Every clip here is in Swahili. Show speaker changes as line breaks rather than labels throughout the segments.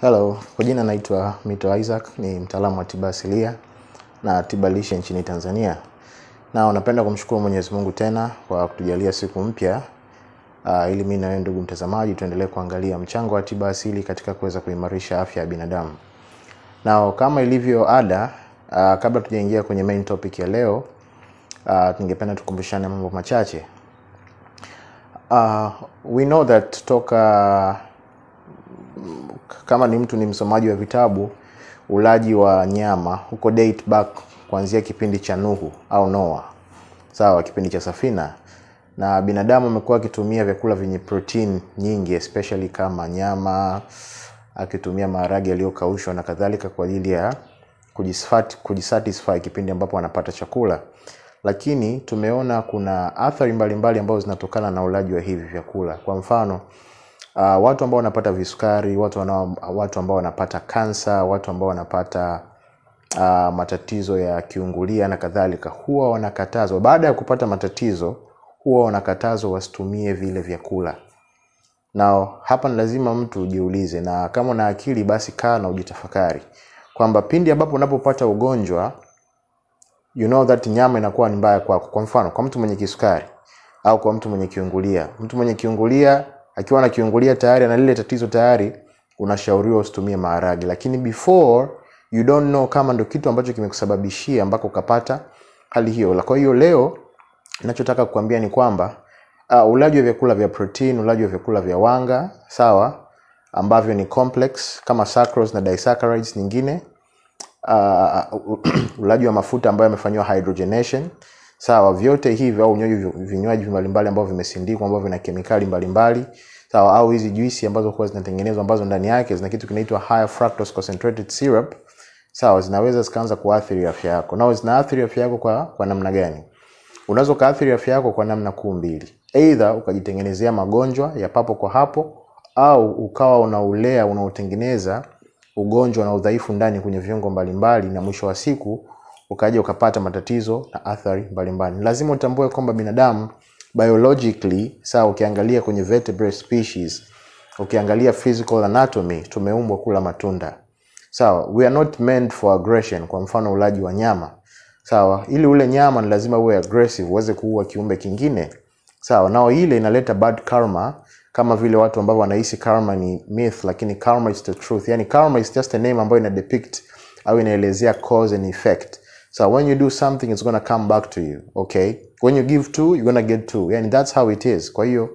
Hello, kwa jina naitwa Mito Isaac, ni mtaalamu wa tiba asilia na tiba lishe nchini Tanzania, na napenda kumshukuru Mwenyezi Mungu tena kwa kutujalia siku mpya uh, ili mimi na wewe ndugu mtazamaji tuendelee kuangalia mchango wa tiba asili katika kuweza kuimarisha afya ya binadamu. Na kama ilivyo ada uh, kabla tujaingia kwenye main topic ya leo uh, ah, tungependa tukumbushane mambo machache. Uh, we know that toka kama ni mtu ni msomaji wa vitabu ulaji wa nyama huko date back kuanzia kipindi cha nuhu au noa sawa kipindi cha safina na binadamu amekuwa akitumia vyakula vyenye protein nyingi especially kama nyama akitumia maharage yaliyokaushwa na kadhalika kwa ajili ya kujisatisfy kipindi ambapo anapata chakula lakini tumeona kuna athari mbalimbali ambazo zinatokana na ulaji wa hivi vyakula kwa mfano uh, watu ambao wanapata visukari watu, wana, watu ambao wanapata kansa watu ambao wanapata uh, matatizo ya kiungulia na kadhalika huwa wanakatazwa baada ya kupata matatizo huwa wanakatazwa wasitumie vile vyakula na hapa ni lazima mtu ujiulize na kama una akili basi kaa na ujitafakari kwamba pindi ambapo unapopata ugonjwa you know that nyama inakuwa ni mbaya kwako kwa mfano kwa mtu mwenye kisukari au kwa mtu mwenye kiungulia mtu mwenye kiungulia akiwa anakiungulia tayari ana lile tatizo tayari unashauriwa usitumie maharage lakini before you don't know kama ndo kitu ambacho kimekusababishia ambako ukapata hali hiyo kwa hiyo leo nachotaka kukwambia ni kwamba uh, ulaji wa vyakula vya protein ulaji wa vyakula vya wanga sawa ambavyo ni complex kama sacros na disaccharides nyingine uh, ulaji wa mafuta ambayo yamefanyiwa hydrogenation sawa vyote hivi au unywaji vinywaji mbalimbali ambavyo vimesindikwa ambavyo vina kemikali mbalimbali sawa au hizi juisi ambazo huwa zinatengenezwa ambazo ndani yake zina kitu kinaitwa high fructose concentrated syrup sawa zinaweza zikaanza kuathiri afya yako nao zinaathiri afya yako kwa, kwa namna gani unaweza ukaathiri afya yako kwa namna kuu mbili eidha ukajitengenezea magonjwa ya papo kwa hapo au ukawa unaulea unaotengeneza ugonjwa na udhaifu ndani kwenye viungo mbalimbali na mwisho wa siku ukaja ukapata matatizo na athari mbalimbali lazima utambue kwamba binadamu biologically saa ukiangalia kwenye vertebrate species ukiangalia physical anatomy tumeumbwa kula matunda sawa we are not meant for aggression kwa mfano ulaji wa nyama sawa ili ule nyama ni lazima uwe aggressive uweze kuua kiumbe kingine sawa nao ile inaleta bad karma kama vile watu ambao wanahisi karma ni myth lakini karma is the truth yani karma is just a name ambayo ina depict au inaelezea cause and effect so when you do something it's gonna come back to you okay when you give two you're gonna get two yani that's how it is kwa hiyo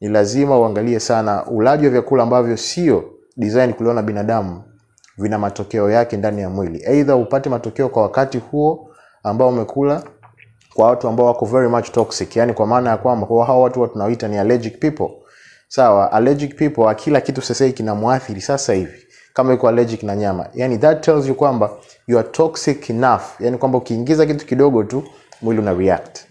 ni lazima uangalie sana ulaji wa vyakula ambavyo sio design kuliona binadamu vina matokeo yake ndani ya mwili eidha upate matokeo kwa wakati huo ambao umekula kwa watu ambao wako very much toxic yani kwa maana ya kwamba kwa hao watu tunawaita ni allergic people sawa allergic people akila kitu sasa hivi kinamwathiri sasa hivi kama iko allergic na nyama yani that tells you kwamba you are toxic enough yani kwamba ukiingiza kitu kidogo tu mwili una react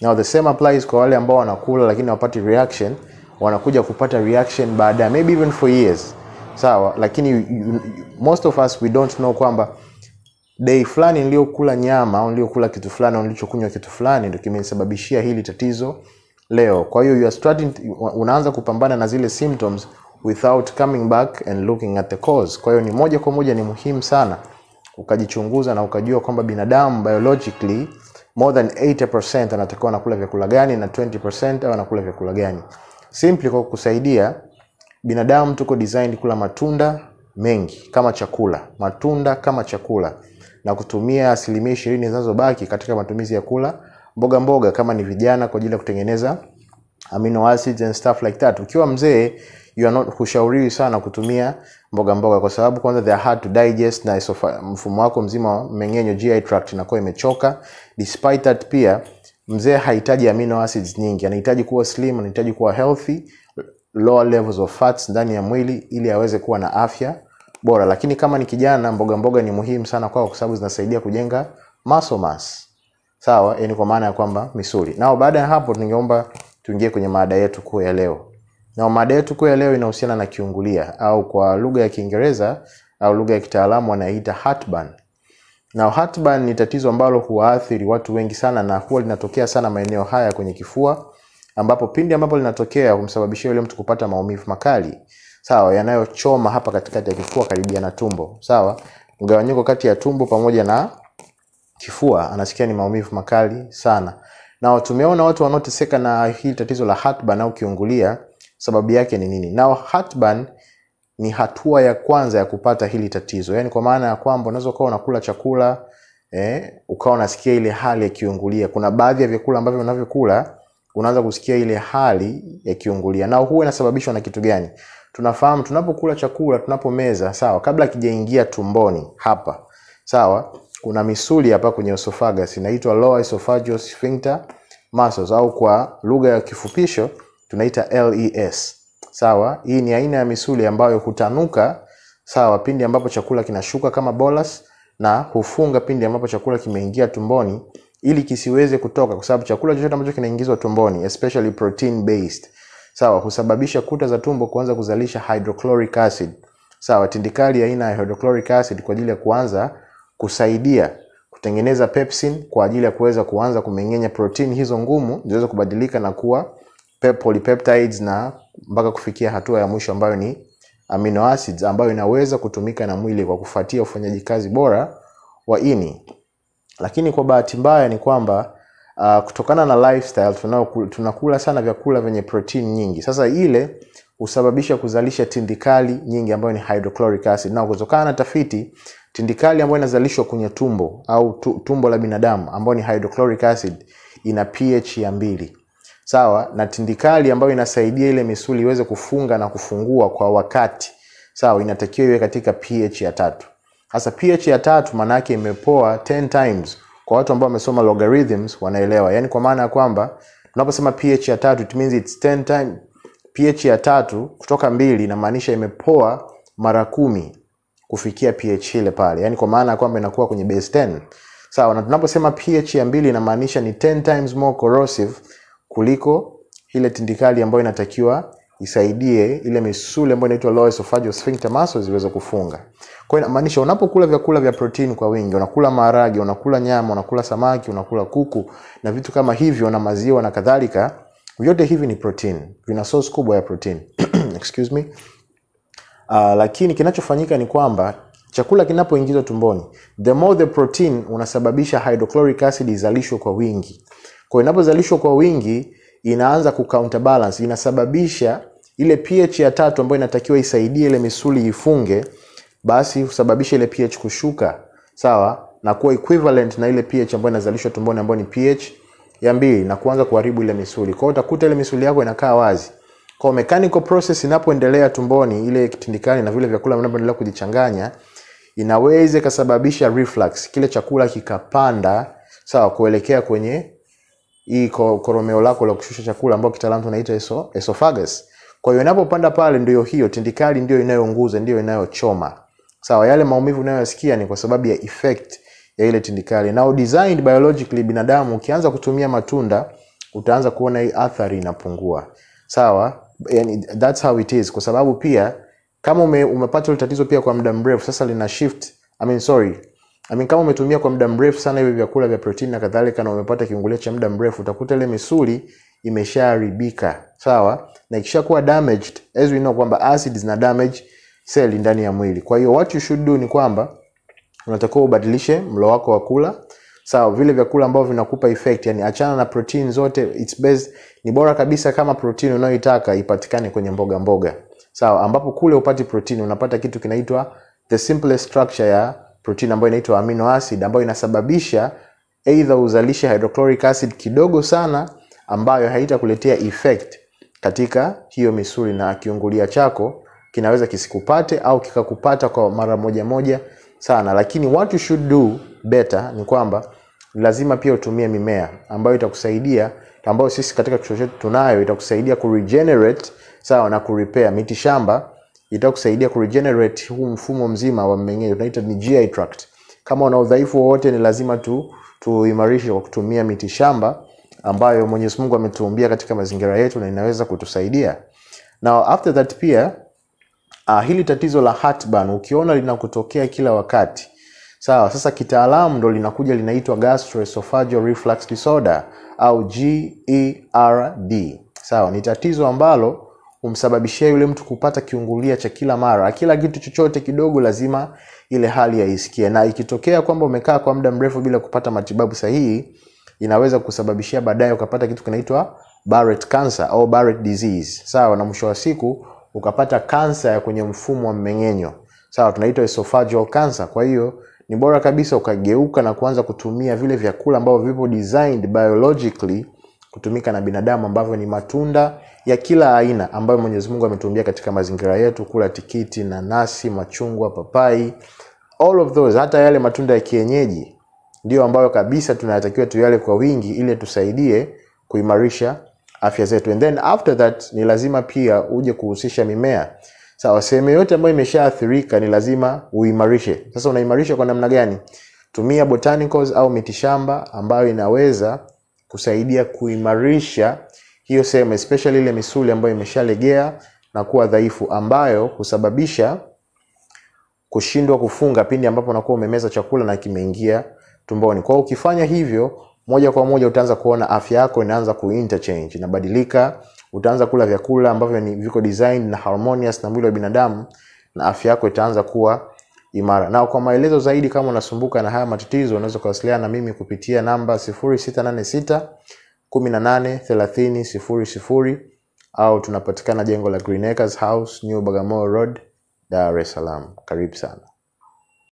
now the same applies kwa wale ambao wanakula lakini hawapati reaction wanakuja kupata reaction baadaye maybe even for years sawa lakini you, you, most of us we don't know kwamba dei fulani niliyokula nyama au niliyokula kitu fulani au nilichokunywa kitu fulani ndio kimenisababishia hili tatizo leo kwa hiyo you are starting unaanza kupambana na zile symptoms without coming back and looking at the cause kwa hiyo ni moja kwa moja ni muhimu sana ukajichunguza na ukajua kwamba binadamu biologically more than 80% anatakiwa anakula vyakula gani na 20% au anakula vyakula gani simply kwa kusaidia binadamu tuko designed kula matunda mengi kama chakula matunda kama chakula na kutumia asilimia ishirini zinazobaki katika matumizi ya kula mboga mboga kama ni vijana kwa ajili ya kutengeneza amino acids and stuff like that ukiwa mzee you are not hushauriwi sana kutumia mboga mboga kwa sababu kwanza they are hard to digest na isofa, mfumo wako mzima mmeng'enyo GI tract inakuwa imechoka despite that pia mzee hahitaji amino acids nyingi anahitaji kuwa slim anahitaji kuwa healthy lower levels of fats ndani ya mwili ili aweze kuwa na afya bora lakini kama ni kijana mboga mboga ni muhimu sana kwao kwa sababu zinasaidia kujenga muscle mass sawa yani kwa maana ya kwamba misuli nao baada ya hapo ningeomba tuingie kwenye maada yetu kuu ya leo na mada yetu kuu ya leo inahusiana na kiungulia au kwa lugha ya kiingereza au lugha ya kitaalamu wanaita heartburn na heartburn ni tatizo ambalo huwaathiri watu wengi sana na huwa linatokea sana maeneo haya kwenye kifua ambapo pindi ambapo linatokea humsababishia yule mtu kupata maumivu makali sawa yanayochoma hapa katikati ya kifua karibia na tumbo sawa mgawanyiko kati ya tumbo pamoja na kifua anasikia ni maumivu makali sana na tumeona watu wanaoteseka na hili tatizo la heartburn au kiungulia sababu yake ni nini nao hatban ni hatua ya kwanza ya kupata hili tatizo yani kwa maana ya kwamba unaweza ukawa unakula chakula eh, ukawa unasikia ile hali ya kiungulia kuna baadhi ya vyakula ambavyo unavyokula unaanza kusikia ile hali ya kiungulia na huwa inasababishwa na kitu gani tunafahamu tunapokula chakula tunapomeza sawa kabla kijaingia tumboni hapa sawa kuna misuli hapa kwenye esophagus inaitwa lower esophageal sphincter muscles au kwa lugha ya kifupisho tunaita les sawa hii ni aina ya misuli ambayo hutanuka sawa pindi ambapo chakula kinashuka kama bolus na hufunga pindi ambapo chakula kimeingia tumboni ili kisiweze kutoka kwa sababu chakula chochote ambacho kinaingizwa tumboni especially protein based sawa husababisha kuta za tumbo kuanza kuzalisha hydrochloric acid sawa tindikali aina ya hydrochloric acid kwa ajili ya kuanza kusaidia kutengeneza pepsin kwa ajili ya kuweza kuanza kumeng'enya protein hizo ngumu ziweze kubadilika na kuwa polypeptides na mpaka kufikia hatua ya mwisho ambayo ni amino acids ambayo inaweza kutumika na mwili kwa kufuatia ufanyaji kazi bora wa ini lakini kwa bahati mbaya ni kwamba uh, kutokana na lifestyle tunakula, sana vyakula vyenye protein nyingi sasa ile husababisha kuzalisha tindikali nyingi ambayo ni hydrochloric acid na kutokana na tafiti tindikali ambayo inazalishwa kwenye tumbo au tumbo la binadamu ambayo ni hydrochloric acid ina ph ya mbili sawa na tindikali ambayo inasaidia ile misuli iweze kufunga na kufungua kwa wakati sawa inatakiwa iwe katika ph ya tatu hasa ph ya tatu maana yake imepoa 10 times kwa watu ambao wamesoma logarithms wanaelewa yaani kwa maana ya kwamba tunaposema ph ya tatu it means it's 10 time ph ya tatu kutoka mbili inamaanisha imepoa mara kumi kufikia ph ile pale yaani kwa maana ya kwamba inakuwa kwenye base 10 sawa na tunaposema ph ya mbili inamaanisha ni 10 times more corrosive kuliko ile tindikali ambayo inatakiwa isaidie ile misuli ambayo inaitwa lower esophageal sphincter muscles iweze kufunga. Kwa hiyo inamaanisha unapokula vyakula vya protini kwa wingi, unakula maharage, unakula nyama, unakula samaki, unakula kuku na vitu kama hivyo na maziwa na kadhalika, vyote hivi ni protini, vina source kubwa ya protini excuse me. Uh, lakini kinachofanyika ni kwamba chakula kinapoingizwa tumboni, the more the protein unasababisha hydrochloric acid izalishwe kwa wingi kwa inapozalishwa kwa wingi inaanza kucounterbalance, inasababisha ile pH ya tatu ambayo inatakiwa isaidie ile misuli ifunge, basi husababisha ile pH kushuka, sawa na kuwa equivalent na ile pH ambayo inazalishwa tumboni ambayo ni pH ya mbili na kuanza kuharibu ile misuli. Kwa hiyo utakuta ile misuli yako inakaa wazi. Kwa mechanical process inapoendelea tumboni, ile kitindikani na vile vyakula vinavyoendelea kujichanganya, inaweza ikasababisha reflux, kile chakula kikapanda sawa, kuelekea kwenye hii koromeo lako la kushusha chakula ambao kitaalamu tunaita esophagus kwa hiyo inapopanda pale ndio hiyo tindikali ndio inayounguza ndio inayochoma sawa yale maumivu unayoyasikia ni kwa sababu ya effect ya ile tindikali now designed biologically binadamu ukianza kutumia matunda utaanza kuona hii athari inapungua sawa yani, that's how it is kwa sababu pia kama ume, umepata ile tatizo pia kwa muda mrefu sasa lina shift I mean, sorry I mean, kama umetumia kwa muda mrefu sana hivi vyakula vya protini na kadhalika na umepata kiungulia cha muda mrefu utakuta ile misuli imeshaharibika sawa na ikishakuwa damaged as we know kwamba acid zina damage cell ndani ya mwili kwa hiyo what you should do ni kwamba unatakiwa ubadilishe mlo wako wa kula sawa vile vyakula ambavyo vinakupa effect yani achana na protein zote it's best ni bora kabisa kama protein unayoitaka ipatikane kwenye mboga mboga sawa ambapo kule upati protein unapata kitu kinaitwa the simplest structure ya protini ambayo inaitwa amino acid ambayo inasababisha eidha uzalishe hydrochloric acid kidogo sana ambayo haitakuletea effect katika hiyo misuli na kiungulia chako kinaweza kisikupate au kikakupata kwa mara moja moja sana lakini what you should do better ni kwamba lazima pia utumie mimea ambayo itakusaidia ambayo sisi katika kituo chetu tunayo itakusaidia ku sawa na ku miti shamba itakusaidia kuregenerate huu mfumo mzima wa mmeng'enyo tunaita ni GI tract kama una udhaifu wowote ni lazima tu tuimarishe kwa kutumia miti shamba ambayo mwenyezi mungu ametuumbia katika mazingira yetu na inaweza kutusaidia now after that pia uh, hili tatizo la heartburn ukiona linakutokea kila wakati sawa sasa kitaalamu ndo linakuja linaitwa gastroesophageal reflux disorder au gerd sawa ni tatizo ambalo umsababishia yule mtu kupata kiungulia cha kila mara kila kitu chochote kidogo lazima ile hali yaisikie na ikitokea kwamba umekaa kwa muda mrefu bila kupata matibabu sahihi inaweza kusababishia baadaye ukapata kitu kinaitwa Barrett cancer au Barrett disease sawa na mwisho wa siku ukapata kansa ya kwenye mfumo wa mmeng'enyo sawa tunaitwa esophageal cancer kwa hiyo ni bora kabisa ukageuka na kuanza kutumia vile vyakula ambavyo vipo designed biologically kutumika na binadamu ambavyo ni matunda ya kila aina ambayo mwenyezi mungu ametuambia katika mazingira yetu kula tikiti nanasi machungwa papai all of those hata yale matunda ya kienyeji ndio ambayo kabisa tunatakiwa tuyale kwa wingi ili tusaidie kuimarisha afya zetu and then after that ni lazima pia uje kuhusisha mimea sawa sehemu yote ambayo imeshaathirika ni lazima uimarishe sasa unaimarisha kwa namna gani tumia botanicals au mitishamba ambayo inaweza kusaidia kuimarisha hiyo sehemu especially ile misuli ambayo imeshalegea na kuwa dhaifu ambayo husababisha kushindwa kufunga pindi ambapo unakuwa umemeza chakula na kimeingia tumboni kwao ukifanya hivyo moja kwa moja utaanza kuona afya yako inaanza kuinterchange inabadilika utaanza kula vyakula ambavyo ni viko design na harmonious na mwili wa binadamu na afya yako itaanza kuwa imara na kwa maelezo zaidi kama unasumbuka na haya matatizo unaweza kuwasiliana na mimi kupitia namba 686 18 30 au tunapatikana jengo la Green Acres House New Bagamoyo Road, Dar es Salaam. Karibu sana.